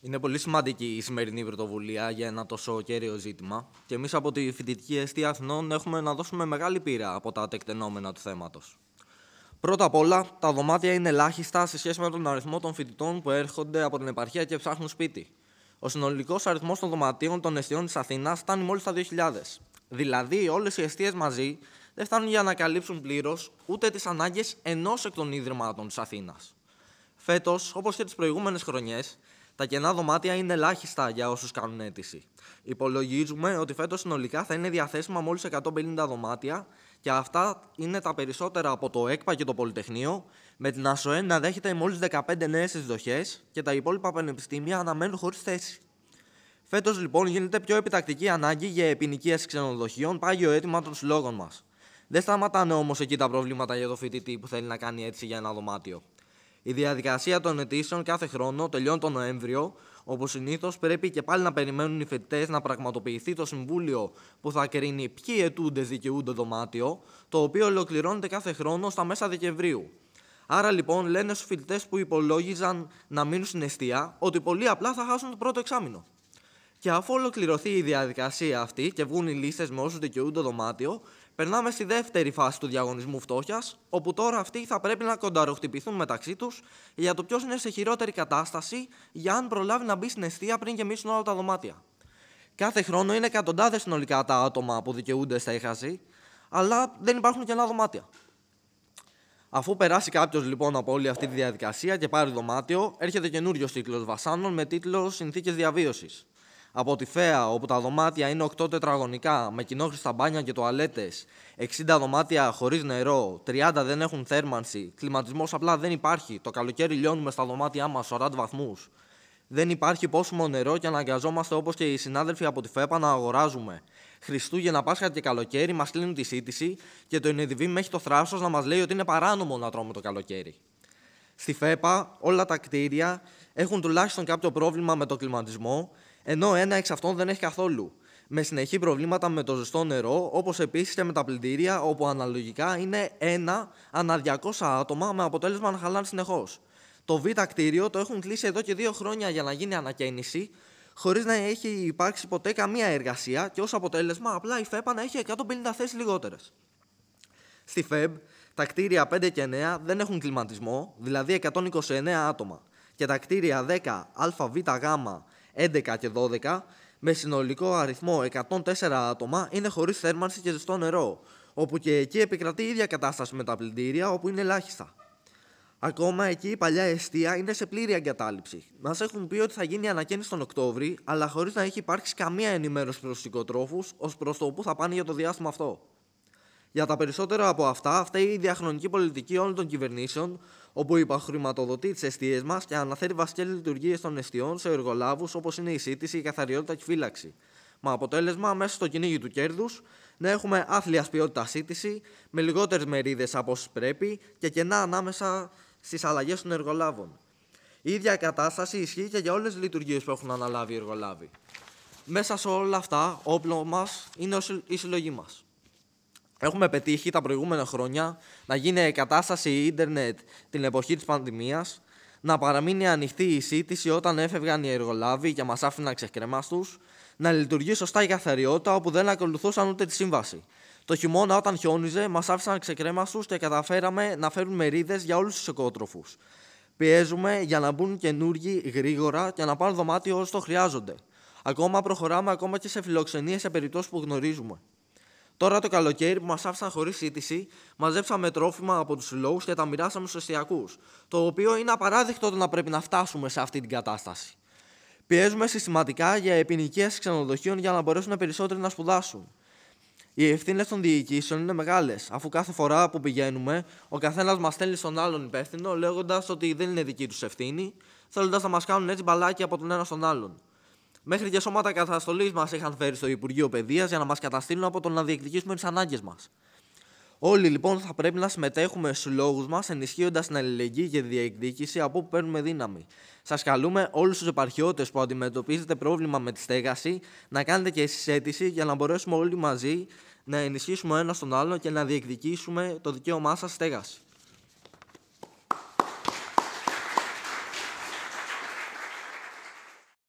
Είναι πολύ σημαντική η σημερινή πρωτοβουλία για ένα τόσο κέριο ζήτημα και εμείς από τη Φοιτητική Εστία Αθηνών έχουμε να δώσουμε μεγάλη πείρα από τα τεκτενόμενα του θέματος. Πρώτα απ' όλα, τα δωμάτια είναι ελάχιστα σε σχέση με τον αριθμό των φοιτητών που έρχονται από την επαρχία και ψάχνουν σπίτι. Ο συνολικός αριθμός των δωματίων των εστιών της Αθήνας φτάνει μόλις τα 2.000. Δηλαδή, όλες οι αιστείες μαζί δεν φτάνουν για να καλύψουν πλήρως ούτε τις ανάγκες ενός εκ των ίδρυματων της Αθήνας. Φέτος, όπως και τις προηγούμενες χρονιές, τα κενά δωμάτια είναι ελάχιστα για όσους κάνουν αίτηση. Υπολογίζουμε ότι φέτος συνολικά θα είναι διαθέσιμα μόλις 150 δωμάτια και αυτά είναι τα περισσότερα από το ΕΚΠΑ και το Πολυτεχνείο, με την ΑΣΟΕ να δέχεται μόλις 15 νέες εισδοχές και τα υπόλοιπα πανεπιστήμια μένουν χωρίς θέση. Φέτος λοιπόν γίνεται πιο επιτακτική ανάγκη για επινοικίαση ξενοδοχείων, πάγιο αίτημα των συλλόγων μας. Δεν σταματάνε όμως εκεί τα προβλήματα για το φοιτητή που θέλει να κάνει έτσι για ένα δωμάτιο. Η διαδικασία των αιτήσεων κάθε χρόνο τελειώνει τον Νοέμβριο. Όπω συνήθως, πρέπει και πάλι να περιμένουν οι φοιτητές να πραγματοποιηθεί το συμβούλιο που θα κρίνει ποιοι αιτούντε δικαιούνται δωμάτιο, το οποίο ολοκληρώνεται κάθε χρόνο στα μέσα Δεκεμβρίου. Άρα λοιπόν, λένε στους φοιτητές που υπολόγιζαν να μείνουν στην αιστεία ότι πολύ απλά θα χάσουν το πρώτο εξάμεινο. Και αφού ολοκληρωθεί η διαδικασία αυτή και βγουν οι λίστες με όσους δικαιούνται δωμάτιο, Περνάμε στη δεύτερη φάση του διαγωνισμού φτώχειας, όπου τώρα αυτοί θα πρέπει να κονταροχτυπηθούν μεταξύ τους για το ποιος είναι σε χειρότερη κατάσταση για αν προλάβει να μπει στην αιστεία πριν γεμίσουν όλα τα δωμάτια. Κάθε χρόνο είναι εκατοντάδες συνολικά τα άτομα που δικαιούνται στα ΕΧΑΖΗ, αλλά δεν υπάρχουν κενά δωμάτια. Αφού περάσει κάποιος λοιπόν από όλη αυτή τη διαδικασία και πάρει δωμάτιο, έρχεται καινούριο τίτλο βασάνων με τίτλο Συνθήκες διαβίωσης. Από τη ΦΕΑ, όπου τα δωμάτια είναι 8 τετραγωνικά με κοινόχρηστα μπάνια και τουαλέτες, 60 δωμάτια χωρίς νερό, 30 δεν έχουν θέρμανση, κλιματισμός απλά δεν υπάρχει, το καλοκαίρι λιώνουμε στα δωμάτια μας 40 βαθμούς. Δεν υπάρχει πόσιμο νερό και αναγκαζόμαστε όπως και οι συνάδελφοι από τη ΦΕΠΑ να αγοράζουμε. Χριστούγεννα, Πάσχα και καλοκαίρι μας κλείνουν τη σύντηση και το Ενεδιβή μέχρι το θράσος να μας λέει ότι είναι παράνομο να τρώμε το καλοκαίρι. Στη ΦΕΠΑ όλα τα κτίρια έχουν τουλάχιστον κάποιο πρόβλημα με το κλιματισμό ενώ ένα εξ αυτών δεν έχει καθόλου. Με συνεχή προβλήματα με το ζεστό νερό, όπως επίσης και με τα πλυντήρια, όπου αναλογικά είναι ένα ανά 200 άτομα με αποτέλεσμα να χαλάνε συνεχώς. Το Β κτίριο το έχουν κλείσει εδώ και δύο χρόνια για να γίνει ανακαίνιση, χωρίς να έχει υπάρξει ποτέ καμία εργασία και ως αποτέλεσμα απλά η ΦΕΠΑ να έχει 150 θέσεις λιγότερες. Στη ΦΕΜ, τα κτίρια 5 και 9 δεν έχουν κλιματισμό, δηλαδή 129 άτομα, και τα κτίρια 10, ΑΒ, 11 και 12, με συνολικό αριθμό 104 άτομα, είναι χωρίς θέρμανση και ζεστό νερό, όπου και εκεί επικρατεί η ίδια κατάσταση με τα πλυντήρια, όπου είναι ελάχιστα. Ακόμα εκεί η παλιά εστία είναι σε πλήρη εγκατάλειψη. Μας έχουν πει ότι θα γίνει ανακαίνιση τον Οκτώβρη, αλλά χωρίς να έχει υπάρξει καμία ενημέρωση προς τους οικοτρόφους ως προς το που θα πάνε για το διάστημα αυτό. Για τα περισσότερα από αυτά, αυτή η διαχρονική πολιτική όλων των κυβερνήσεων, όπου υπαχρηματοδοτεί τι αιστείες μας και αναφέρει βασικέ λειτουργίε των αιστείων σε εργολάβους όπως είναι η σύντηση, η καθαριότητα και η φύλαξη. Με αποτέλεσμα, μέσα στο κυνήγι του κέρδους, να έχουμε άθλιας ποιότητας σύντηση, με λιγότερες μερίδες από όσες πρέπει και κενά ανάμεσα στις αλλαγές των εργολάβων. Η ίδια κατάσταση ισχύει και για όλες τις λειτουργίες που έχουν αναλάβει οι εργολάβοι. Μέσα σε όλα αυτά, όπλο μας είναι η συλλογή μας. Έχουμε πετύχει τα προηγούμενα χρόνια να γίνει κατάσταση ίντερνετ την εποχή της πανδημίας, να παραμείνει ανοιχτή η σύντηση όταν έφευγαν οι εργολάβοι και μας άφηναν ξεκρέμαστους, να λειτουργεί σωστά η καθαριότητα όπου δεν ακολουθούσαν ούτε τη σύμβαση. Το χειμώνα, όταν χιόνιζε, μας άφησαν ξεκρέμαστου και καταφέραμε να φέρουν μερίδες για όλους τους οικότροφους. Πιέζουμε για να μπουν καινούργοι γρήγορα και να πάρουν δωμάτιο όσο το χρειάζονται. Ακόμα προχωράμε ακόμα και σε φιλοξενίες σε περιπτώσεις που γνωρίζουμε. Τώρα το καλοκαίρι που μας άφησαν χωρίς σύντηση, μαζέψαμε τρόφιμα από τους συλλόγου και τα μοιράσαμε στους εστιακού. Το οποίο είναι απαράδεκτο το να πρέπει να φτάσουμε σε αυτή την κατάσταση. Πιέζουμε συστηματικά για επινοικίαση ξενοδοχείων για να μπορέσουν περισσότεροι να σπουδάσουν. Οι ευθύνες των διοικήσεων είναι μεγάλες, αφού κάθε φορά που πηγαίνουμε, ο καθένας μας στέλνει στον άλλον υπεύθυνο, λέγοντας ότι δεν είναι δική τους ευθύνη, θέλοντας να μας κάνουν έτσι μπαλάκι από τον ένα στον άλλον. Μέχρι και σώματα καταστολής μας είχαν φέρει στο Υπουργείο Παιδείας για να μας καταστήλουν από το να διεκδικήσουμε τις ανάγκες μας. Όλοι λοιπόν θα πρέπει να συμμετέχουμε στους λόγους μας, ενισχύοντας την αλληλεγγύη και διεκδίκηση από όπου παίρνουμε δύναμη. Σας καλούμε όλους τους επαρχιώτες που αντιμετωπίζετε πρόβλημα με τη στέγαση να κάνετε και εσείς αίτηση για να μπορέσουμε όλοι μαζί να ενισχύσουμε ένας τον άλλο και να διεκδικήσουμε το δικαίωμά σας στέγαση.